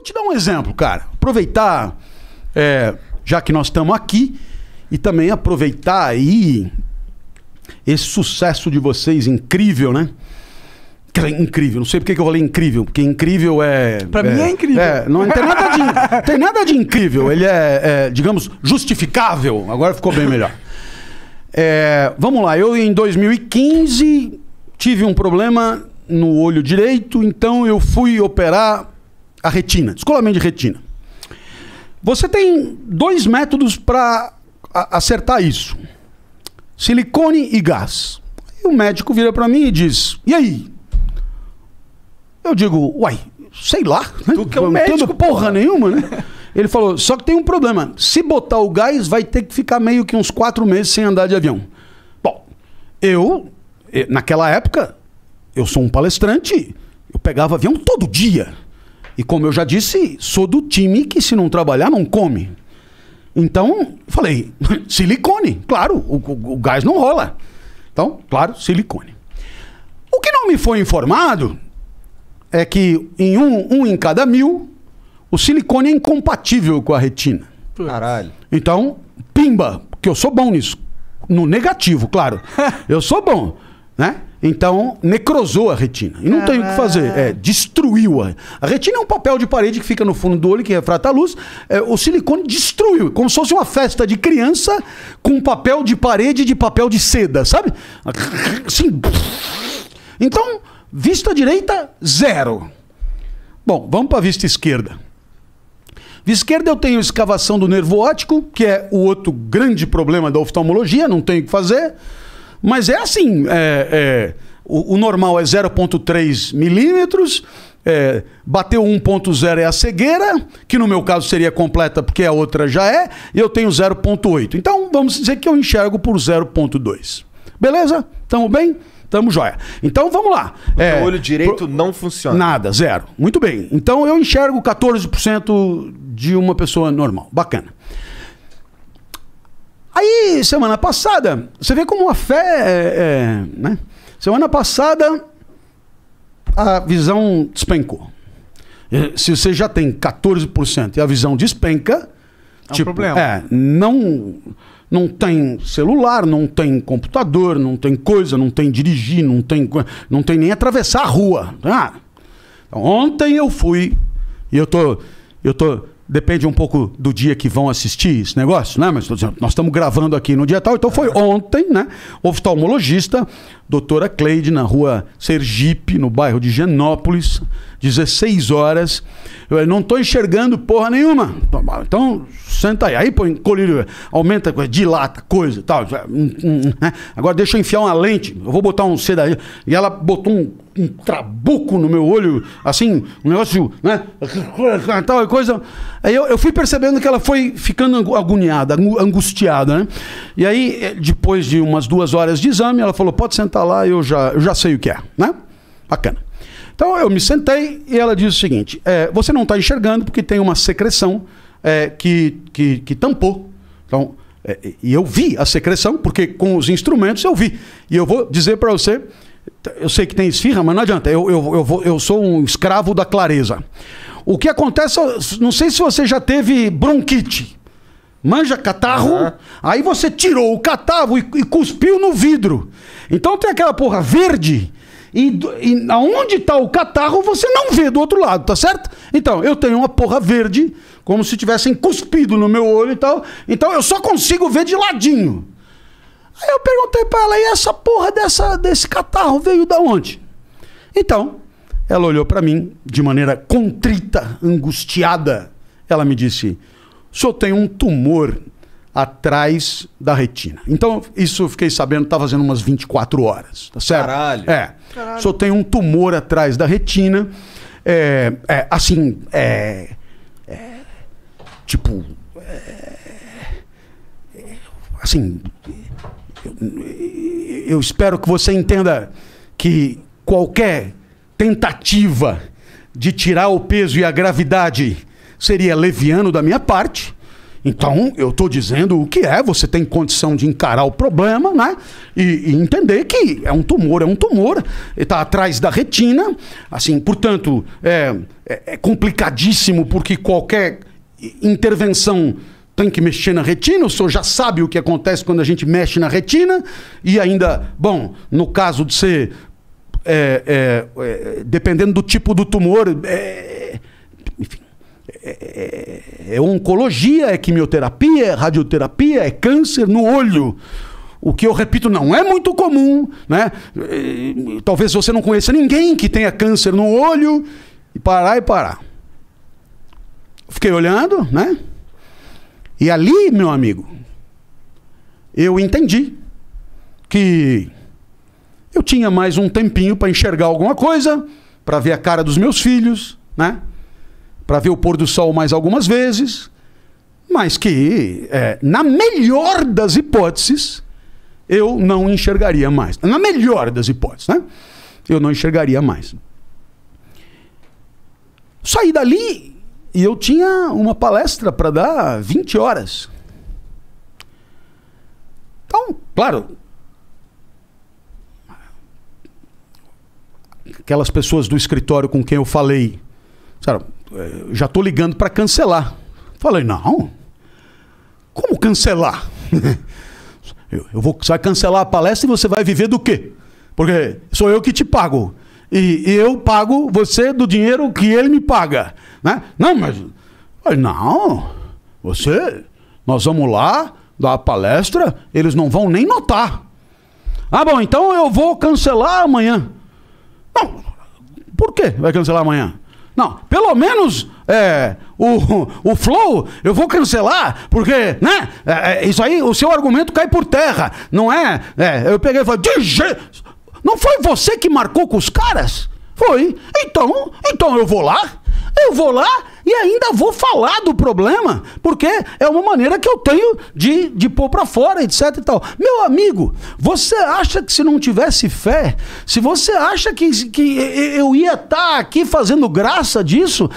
Vou te dar um exemplo, cara. Aproveitar, é, já que nós estamos aqui, e também aproveitar aí esse sucesso de vocês incrível, né? Incrível, não sei porque que eu falei incrível, porque incrível é. Pra é, mim é incrível. É, não tem nada, de, tem nada de incrível, ele é, é, digamos, justificável. Agora ficou bem melhor. É, vamos lá, eu em 2015 tive um problema no olho direito, então eu fui operar a retina, descolamento de retina. Você tem dois métodos para acertar isso: silicone e gás. E o médico vira para mim e diz: E aí? Eu digo: Uai, sei lá. Né? Tu que é médico, porra, porra nenhuma, né? Ele falou: Só que tem um problema. Se botar o gás, vai ter que ficar meio que uns quatro meses sem andar de avião. Bom, eu, eh, naquela época, eu sou um palestrante, eu pegava avião todo dia. E como eu já disse, sou do time que se não trabalhar, não come. Então, falei, silicone, claro, o, o, o gás não rola. Então, claro, silicone. O que não me foi informado é que em um, um em cada mil, o silicone é incompatível com a retina. Caralho. Então, pimba, que eu sou bom nisso. No negativo, claro. eu sou bom, né? Então, necrosou a retina. E não ah. tem o que fazer. É, destruiu a. A retina é um papel de parede que fica no fundo do olho, que refrata a luz. É, o silicone destruiu, como se fosse uma festa de criança com papel de parede de papel de seda, sabe? Assim. Então, vista direita, zero. Bom, vamos para a vista esquerda. Vista esquerda eu tenho escavação do nervo óptico, que é o outro grande problema da oftalmologia, não tem o que fazer. Mas é assim: é, é, o, o, normal é 0,3 milímetros. É, bateu 1.0 é a cegueira, que no meu caso seria completa porque a outra já é, e eu tenho 0.8. Então vamos dizer que eu enxergo por 0.2. Beleza? Tamo bem? Tamo jóia. Então vamos lá. É, o é, olho direito pro... não funciona. Nada, zero. Muito bem. Então eu enxergo 14% de uma pessoa normal. Bacana. Aí, semana passada, você vê como a fé. É, é, né? Semana passada, a visão despencou. Se você já tem 14% e a visão despenca. É um tipo, problema. É, não, não tem celular, não tem computador, não tem coisa, não tem dirigir, não tem, não tem nem atravessar a rua. Ah, ontem eu fui e eu tô. Eu tô Depende um pouco do dia que vão assistir esse negócio, né? Mas nós estamos gravando aqui no dia tal, então foi ontem, né? Oftalmologista, doutora Cleide, na rua Sergipe, no bairro de Genópolis, 16 horas. Eu não estou enxergando porra nenhuma. Então, senta aí. Aí, pô, encolhido, aumenta coisa, dilata coisa tal. Hum, hum, hum, né? Agora deixa eu enfiar uma lente. Eu vou botar um C daí. E ela botou um, um trabuco no meu olho, assim, um negócio, né? Tal coisa. Aí eu, eu fui percebendo que ela foi ficando agoniada, angustiada, né? E aí, eh, depois de umas duas horas de exame, ela falou: pode sentar lá, eu já, eu já sei o que é, né? Bacana. Então eu me sentei e ela disse o seguinte: é, você não está enxergando porque tem uma secreção é, que, que, que, tampou. Então, é, e eu vi a secreção, porque com os instrumentos eu vi. E eu vou dizer para você: eu sei que tem esfirra, mas não adianta, eu, eu, eu, vou, eu sou um escravo da clareza. O que acontece, não sei se você já teve bronquite. Manja catarro, uhum. aí você tirou o catarro e, e cuspiu no vidro. Então tem aquela porra verde e, e aonde está o catarro, você não vê do outro lado, tá certo? Então, eu tenho uma porra verde, como se tivessem cuspido no meu olho e tal. Então, eu só consigo ver de ladinho. Aí eu perguntei para ela, e essa porra dessa, desse catarro veio da onde? Então, ela olhou para mim de maneira contrita, angustiada. Ela me disse: o senhor tem um tumor atrás da retina. Então, isso eu fiquei sabendo, tá fazendo umas 24 horas, tá certo? Caralho. É. Caralho. Só tem um tumor atrás da retina. É, é assim, é, é tipo, é, assim, eu, eu espero que você entenda que qualquer tentativa de tirar o peso e a gravidade seria leviano da minha parte então, eu estou dizendo o que é, você tem condição de encarar o problema, né? E, e entender que é um tumor, é um tumor, está atrás da retina, assim, portanto, é, é, é, complicadíssimo, porque qualquer intervenção tem que mexer na retina, o senhor já sabe o que acontece quando a gente mexe na retina, e ainda, bom, no caso de ser, é, é, é dependendo do tipo do tumor, é é, é, é, é, oncologia, é quimioterapia, é radioterapia, é câncer no olho. O que eu repito não é muito comum, né? Talvez você não conheça ninguém que tenha câncer no olho e parar e parar. Fiquei olhando, né? E ali, meu amigo, eu entendi que eu tinha mais um tempinho para enxergar alguma coisa, para ver a cara dos meus filhos, né? para ver o pôr do sol mais algumas vezes, mas que, é, na melhor das hipóteses, eu não enxergaria mais. Na melhor das hipóteses, né? Eu não enxergaria mais. Saí dali e eu tinha uma palestra para dar 20 horas. Então, claro, aquelas pessoas do escritório com quem eu falei, disseram, é, já tô ligando para cancelar. Falei, não. Como cancelar? eu, eu, vou, você vai cancelar a palestra e você vai viver do quê? Porque sou eu que te pago. E, eu pago você do dinheiro que ele me paga. Né? Não, mas. Falei, não. Você. Nós vamos lá dar a palestra, eles não vão nem notar. Ah, bom, então eu vou cancelar amanhã. Não, por quê vai cancelar amanhã? Não, pelo menos é, o, o Flow eu vou cancelar, porque, né? É, é, isso aí, o seu argumento cai por terra, não é? é eu peguei e falei, não foi você que marcou com os caras? Foi. Então, então eu vou lá. Eu vou lá e ainda vou falar do problema, porque é uma maneira que eu tenho de, de pôr para fora, etc e tal. Meu amigo, você acha que se não tivesse fé, se você acha que, que eu ia estar tá aqui fazendo graça disso?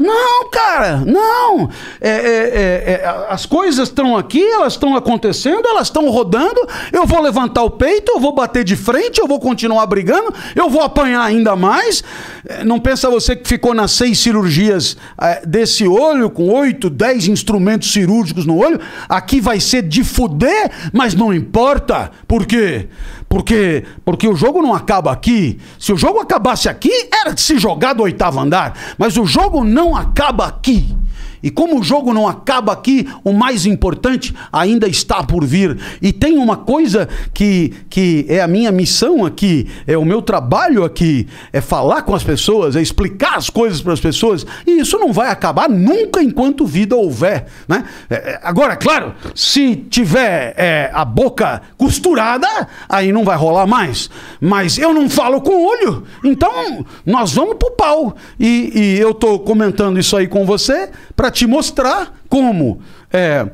Não, cara, não. É, é, é, é as coisas estão aqui, elas estão acontecendo, elas estão rodando, eu vou levantar o peito, eu vou bater de frente, eu vou continuar brigando, eu vou apanhar ainda mais. É, não pensa você que ficou nas seis cirurgias é, desse olho, com 8, 10 instrumentos cirúrgicos no olho, aqui vai ser de fuder, mas não importa. Por quê? Porque, porque o jogo não acaba aqui. Se o jogo acabasse aqui, era de se jogar do oitavo andar. Mas o jogo não acaba aqui. E como o jogo não acaba aqui, o mais importante ainda está por vir. E tem uma coisa que, que é a minha missão aqui, é o meu trabalho aqui, é falar com as pessoas, é explicar as coisas para as pessoas. E isso não vai acabar nunca enquanto vida houver. Né? É, é agora, claro, se tiver é, a boca costurada, aí não vai rolar mais. Mas eu não falo com olho, então nós vamos pro pau. E, e eu tô comentando isso aí com você para te mostrar como é,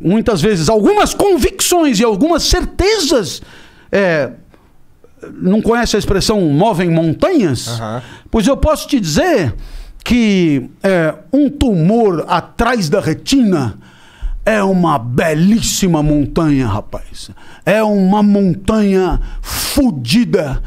muitas vezes algumas convicções e algumas certezas. É, não conhece a expressão movem montanhas? Uhum. Pois eu posso te dizer que é, um tumor atrás da retina é uma belíssima montanha, rapaz. É uma montanha fodida.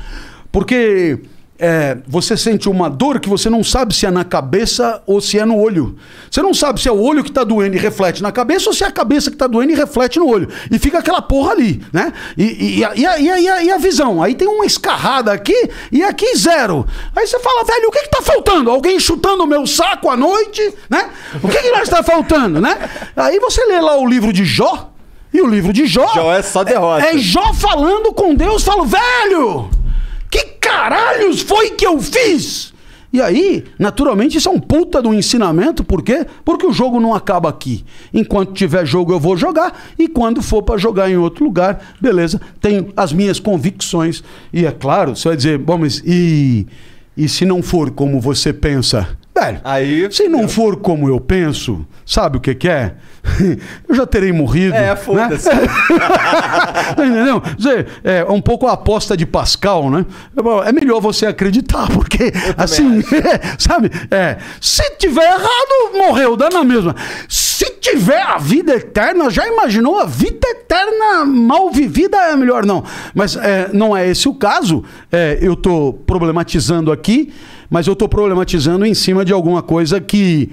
Porque é, você sente uma dor que você não sabe se é na cabeça ou se é no olho. Você não sabe se é o olho que está doendo e reflete na cabeça ou se é a cabeça que está doendo e reflete no olho. E fica aquela porra ali, né? E, e, e, a, e, a, e, a, e, a, visão? Aí tem uma escarrada aqui e aqui zero. Aí você fala, velho, o que está faltando? Alguém chutando o meu saco à noite, né? O que, que nós está faltando, né? Aí você lê lá o livro de Jó. E o livro de Jó. Jó é só é, derrota. É, é Jó falando com Deus, falo, velho! Que caralhos foi que eu fiz? E aí, naturalmente, isso é um puta do ensinamento, por quê? Porque o jogo não acaba aqui. Enquanto tiver jogo, eu vou jogar, e quando for para jogar em outro lugar, beleza, tenho as minhas convicções. E é claro, você vai dizer, bom, mas e, e se não for como você pensa? Velho, Aí, se não for como eu penso, sabe o que, que é? eu já terei morrido. É, né? foda-se. Né? Entendeu? Dizer, é, é um pouco a aposta de Pascal, né? É, é melhor você acreditar, porque assim, sabe? É, se tiver errado, morreu, dá na mesma. Se tiver a vida eterna, já imaginou a vida eterna mal vivida é melhor não. Mas é, não é esse o caso. É, eu estou problematizando aqui mas eu estou problematizando em cima de alguma coisa que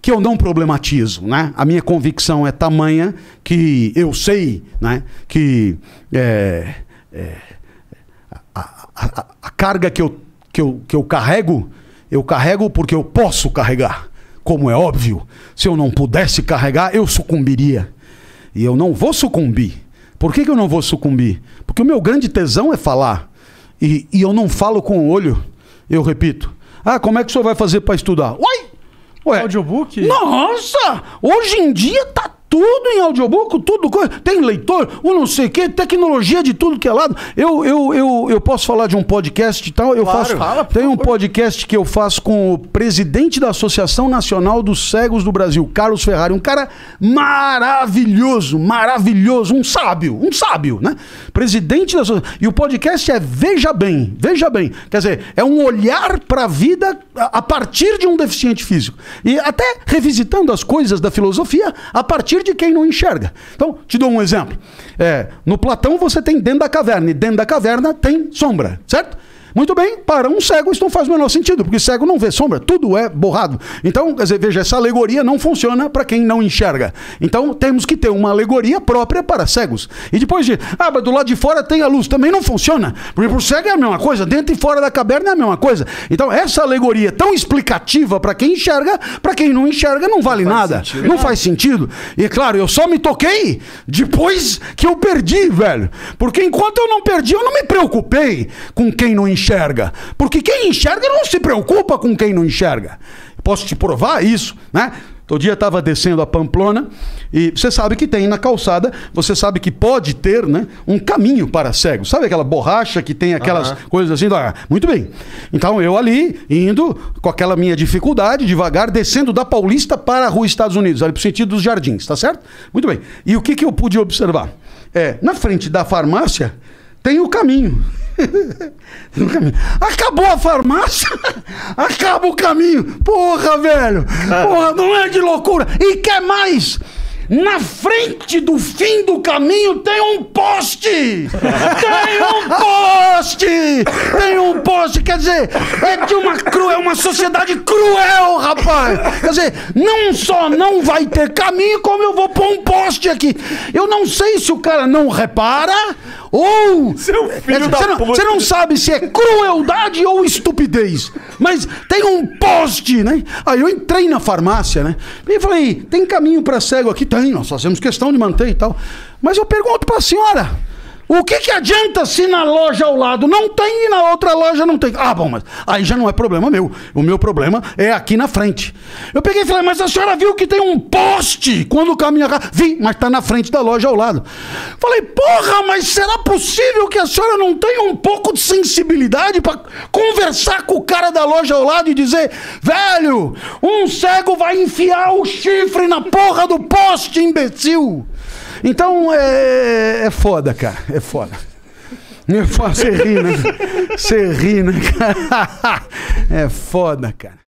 que eu não problematizo, né? A minha convicção é tamanha que eu sei, né? Que é, é, a, a, a, carga que eu, que, eu, que eu carrego, eu carrego porque eu posso carregar. Como é óbvio, se eu não pudesse carregar, eu sucumbiria. E eu não vou sucumbir. Por que, que eu não vou sucumbir? Porque o meu grande tesão é falar. E, e eu não falo com o olho. Eu repito. Ah, como é que o senhor vai fazer para estudar? Uai! Ué, Audiobook? Nossa! Hoje em dia tá tudo em audiobook, tudo coisa. Tem leitor, o não sei o quê, tecnologia de tudo que é lado. Eu, eu, eu, eu posso falar de um podcast e tal. Eu claro, faço. Fala, tem um podcast que eu faço com o presidente da Associação Nacional dos Cegos do Brasil, Carlos Ferrari. Um cara maravilhoso, maravilhoso, um sábio, um sábio, né? Presidente da Associação. E o podcast é Veja Bem, Veja Bem. Quer dizer, é um olhar para a vida a partir de um deficiente físico. E até revisitando as coisas da filosofia a partir partir de quem não enxerga. Então, te dou um exemplo. É, no Platão você tem dentro da caverna, e dentro da caverna tem sombra, certo? Muito bem, para um cego isso não faz o menor sentido, porque cego não vê sombra, tudo é borrado. Então, quer dizer, veja, essa alegoria não funciona para quem não enxerga. Então, temos que ter uma alegoria própria para cegos. E depois de, ah, mas do lado de fora tem a luz, também não funciona, porque para o cego é a mesma coisa, dentro e fora da caverna é a mesma coisa. Então, essa alegoria tão explicativa para quem enxerga, para quem não enxerga não vale não nada, sentido. não faz sentido. E claro, eu só me toquei depois que eu perdi, velho. Porque enquanto eu não perdi, eu não me preocupei com quem não enxerga enxerga. Porque quem enxerga não se preocupa com quem não enxerga. Posso te provar isso, né? Todo dia estava descendo a Pamplona e você sabe que tem na calçada, você sabe que pode ter né, um caminho para cegos. Sabe aquela borracha que tem aquelas uhum. coisas assim? Ah, muito bem. Então eu ali, indo com aquela minha dificuldade, devagar, descendo da Paulista para a Rua Estados Unidos, ali para o sentido dos jardins, tá certo? Muito bem. E o que, que eu pude observar? É, na frente da farmácia tem o caminho. Acabou a farmácia, acaba o caminho. Porra, velho! Porra, não é de loucura! E quer mais? Na frente do fim do caminho tem um poste! Tem um poste! Tem um poste! Quer dizer, é de uma cru, é uma sociedade cruel, rapaz! Quer dizer, não só não vai ter caminho, como eu vou pôr um poste aqui. Eu não sei se o cara não repara ou. Você é, filho é, da você, não, puta. você não sabe se é crueldade ou estupidez. Mas tem um poste, né? Aí eu entrei na farmácia, né? E falei: tem caminho para cego aqui? Tem, nós fazemos questão de manter e tal. Mas eu pergunto para a senhora. O que, que adianta se na loja ao lado não tem e na outra loja não tem? Ah, bom, mas aí já não é problema meu. O meu problema é aqui na frente. Eu peguei e falei, mas a senhora viu que tem um poste quando caminha cá? Vi, mas está na frente da loja ao lado. Falei, porra, mas será possível que a senhora não tenha um pouco de sensibilidade para conversar com o cara da loja ao lado e dizer, velho, um cego vai enfiar o chifre na porra do poste, imbecil? Então é, é foda, cara. É, é foda. Você ri, né? Você ri, né, cara? É foda, cara.